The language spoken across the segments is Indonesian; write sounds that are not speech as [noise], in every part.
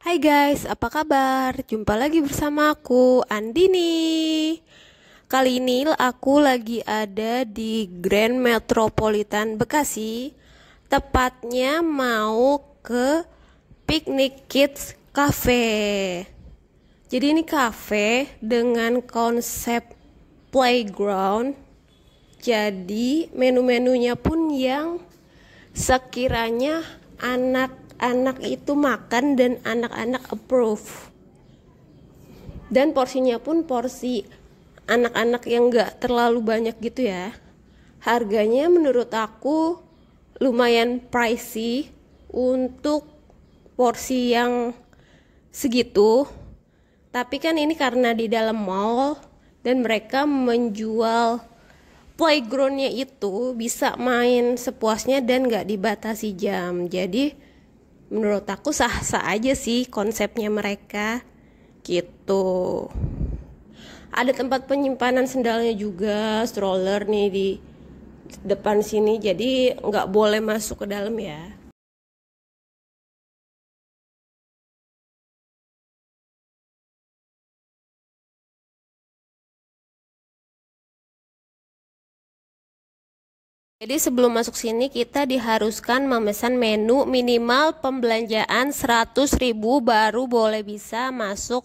Hai guys, apa kabar? Jumpa lagi bersama aku, Andini. Kali ini aku lagi ada di Grand Metropolitan Bekasi. Tepatnya mau ke Picnic Kids Cafe. Jadi ini cafe dengan konsep playground. Jadi menu-menunya pun yang sekiranya anak anak itu makan dan anak-anak approve dan porsinya pun porsi anak-anak yang gak terlalu banyak gitu ya harganya menurut aku lumayan pricey untuk porsi yang segitu tapi kan ini karena di dalam mall dan mereka menjual playgroundnya itu bisa main sepuasnya dan gak dibatasi jam jadi menurut aku sah-sah aja sih konsepnya mereka gitu ada tempat penyimpanan sendalnya juga stroller nih di depan sini jadi nggak boleh masuk ke dalam ya Jadi sebelum masuk sini kita diharuskan memesan menu minimal pembelanjaan 100.000 baru boleh bisa masuk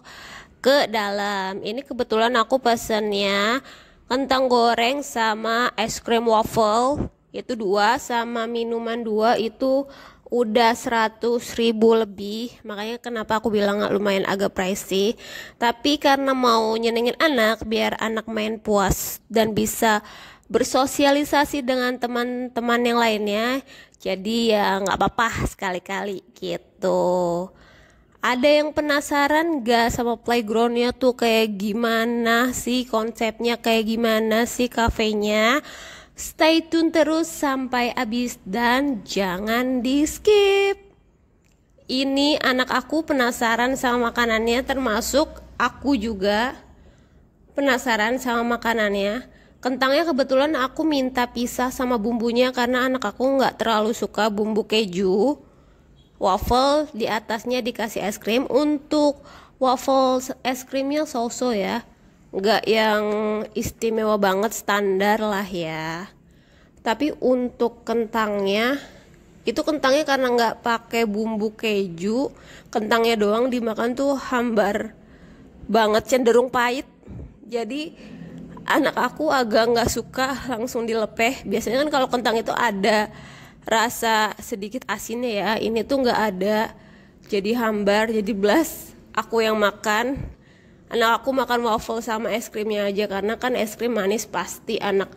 ke dalam. Ini kebetulan aku pesennya kentang goreng sama es krim waffle itu dua sama minuman dua itu udah 100 ribu lebih makanya kenapa aku bilang lumayan agak pricey tapi karena mau nyenengin anak biar anak main puas dan bisa bersosialisasi dengan teman-teman yang lainnya jadi ya nggak apa-apa sekali-kali gitu ada yang penasaran gak sama playgroundnya tuh kayak gimana sih konsepnya kayak gimana sih kafenya stay tune terus sampai habis dan jangan di skip ini anak aku penasaran sama makanannya termasuk aku juga penasaran sama makanannya Kentangnya kebetulan aku minta pisah sama bumbunya karena anak aku nggak terlalu suka bumbu keju. Waffle di atasnya dikasih es krim untuk waffle es krimnya so-so ya. Nggak yang istimewa banget standar lah ya. Tapi untuk kentangnya itu kentangnya karena nggak pakai bumbu keju, kentangnya doang dimakan tuh hambar banget cenderung pahit. Jadi anak aku agak nggak suka langsung dilepeh biasanya kan kalau kentang itu ada rasa sedikit asinnya ya ini tuh nggak ada jadi hambar jadi belas aku yang makan anak aku makan waffle sama es krimnya aja karena kan es krim manis pasti anak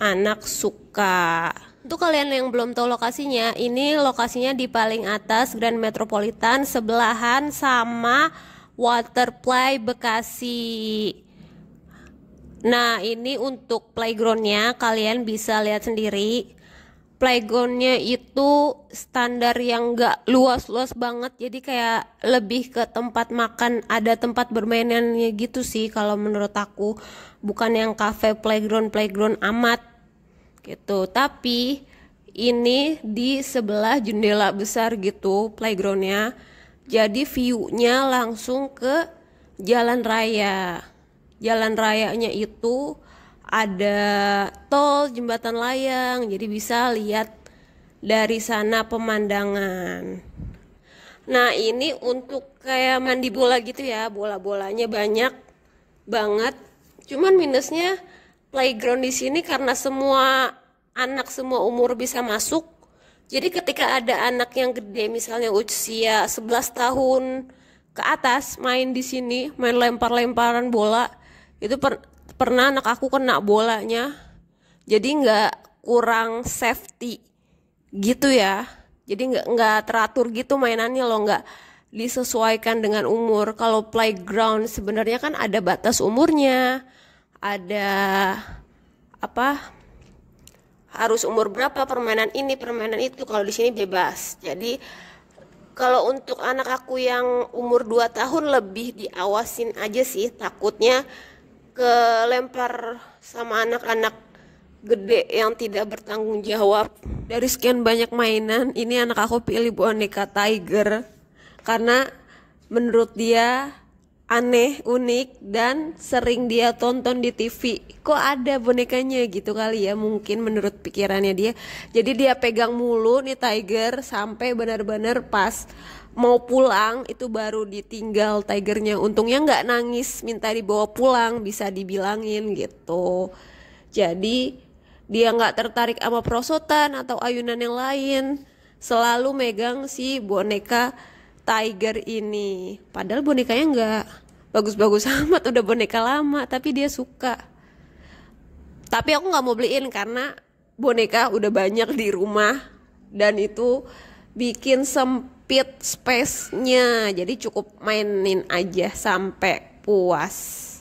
anak suka untuk kalian yang belum tahu lokasinya, ini lokasinya di paling atas Grand Metropolitan sebelahan sama Waterplay Bekasi. Nah ini untuk playgroundnya kalian bisa lihat sendiri playgroundnya itu standar yang gak luas-luas banget jadi kayak lebih ke tempat makan ada tempat bermainannya gitu sih kalau menurut aku bukan yang cafe playground playground amat gitu tapi ini di sebelah jendela besar gitu playgroundnya jadi viewnya langsung ke jalan raya jalan rayanya itu ada tol jembatan layang jadi bisa lihat dari sana pemandangan nah ini untuk kayak mandi bola gitu ya bola-bolanya banyak banget cuman minusnya playground di sini karena semua anak semua umur bisa masuk jadi ketika ada anak yang gede misalnya usia 11 tahun ke atas main di sini main lempar-lemparan bola itu per pernah anak aku kena bolanya jadi nggak kurang safety gitu ya jadi nggak nggak teratur gitu mainannya loh nggak disesuaikan dengan umur kalau playground sebenarnya kan ada batas umurnya ada apa harus umur berapa permainan ini permainan itu kalau di sini bebas jadi kalau untuk anak aku yang umur 2 tahun lebih diawasin aja sih takutnya kelempar sama anak-anak gede yang tidak bertanggung jawab. Dari sekian banyak mainan, ini anak aku pilih boneka Tiger karena menurut dia aneh, unik dan sering dia tonton di TV. Kok ada bonekanya gitu kali ya mungkin menurut pikirannya dia. Jadi dia pegang mulu nih Tiger sampai benar-benar pas mau pulang itu baru ditinggal Tigernya. Untungnya nggak nangis minta dibawa pulang bisa dibilangin gitu. Jadi dia nggak tertarik sama prosotan atau ayunan yang lain. Selalu megang si boneka Tiger ini. Padahal bonekanya nggak bagus-bagus [laughs] amat, udah boneka lama, tapi dia suka. Tapi aku nggak mau beliin karena boneka udah banyak di rumah dan itu bikin sempit space-nya. Jadi cukup mainin aja sampai puas.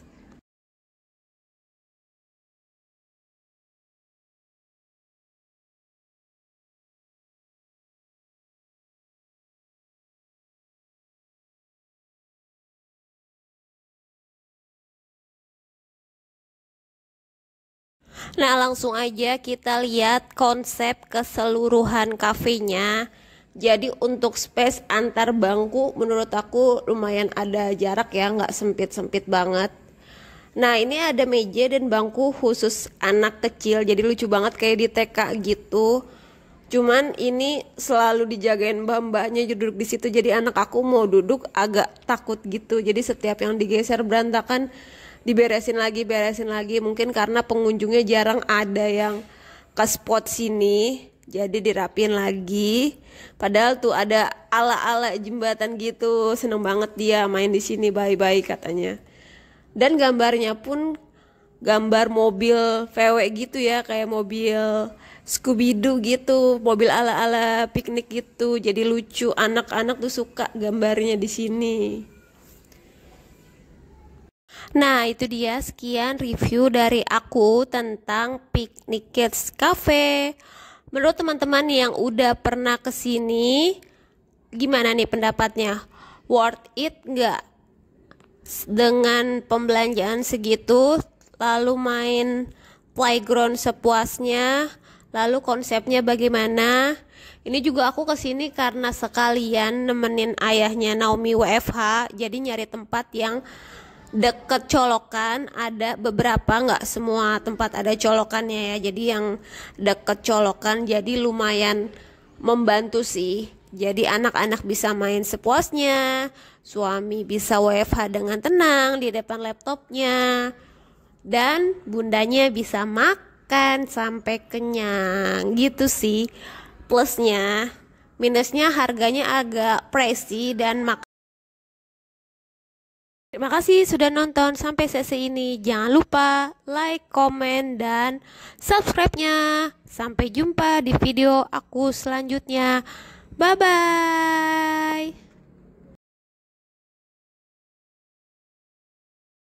Nah langsung aja kita lihat konsep keseluruhan kafenya. Jadi untuk space antar bangku menurut aku lumayan ada jarak ya nggak sempit-sempit banget. Nah ini ada meja dan bangku khusus anak kecil jadi lucu banget kayak di TK gitu. Cuman ini selalu dijagain bambanya duduk di situ jadi anak aku mau duduk agak takut gitu. Jadi setiap yang digeser berantakan diberesin lagi beresin lagi mungkin karena pengunjungnya jarang ada yang ke spot sini jadi dirapin lagi padahal tuh ada ala-ala jembatan gitu seneng banget dia main di sini bye-bye katanya dan gambarnya pun gambar mobil VW gitu ya kayak mobil Scooby Doo gitu, mobil ala-ala piknik gitu. Jadi lucu, anak-anak tuh suka gambarnya di sini. Nah, itu dia sekian review dari aku tentang Picnic Kids Cafe. Menurut teman-teman yang udah pernah kesini gimana nih pendapatnya? Worth it nggak? Dengan pembelanjaan segitu, lalu main playground sepuasnya, lalu konsepnya bagaimana? Ini juga aku kesini karena sekalian nemenin ayahnya Naomi WFH, jadi nyari tempat yang deket colokan ada beberapa nggak semua tempat ada colokannya ya jadi yang deket colokan jadi lumayan membantu sih jadi anak-anak bisa main sepuasnya suami bisa WFH dengan tenang di depan laptopnya dan bundanya bisa makan sampai kenyang gitu sih plusnya minusnya harganya agak pricey dan mak Terima kasih sudah nonton sampai sesi ini. Jangan lupa like, komen, dan subscribe-nya. Sampai jumpa di video aku selanjutnya. Bye-bye.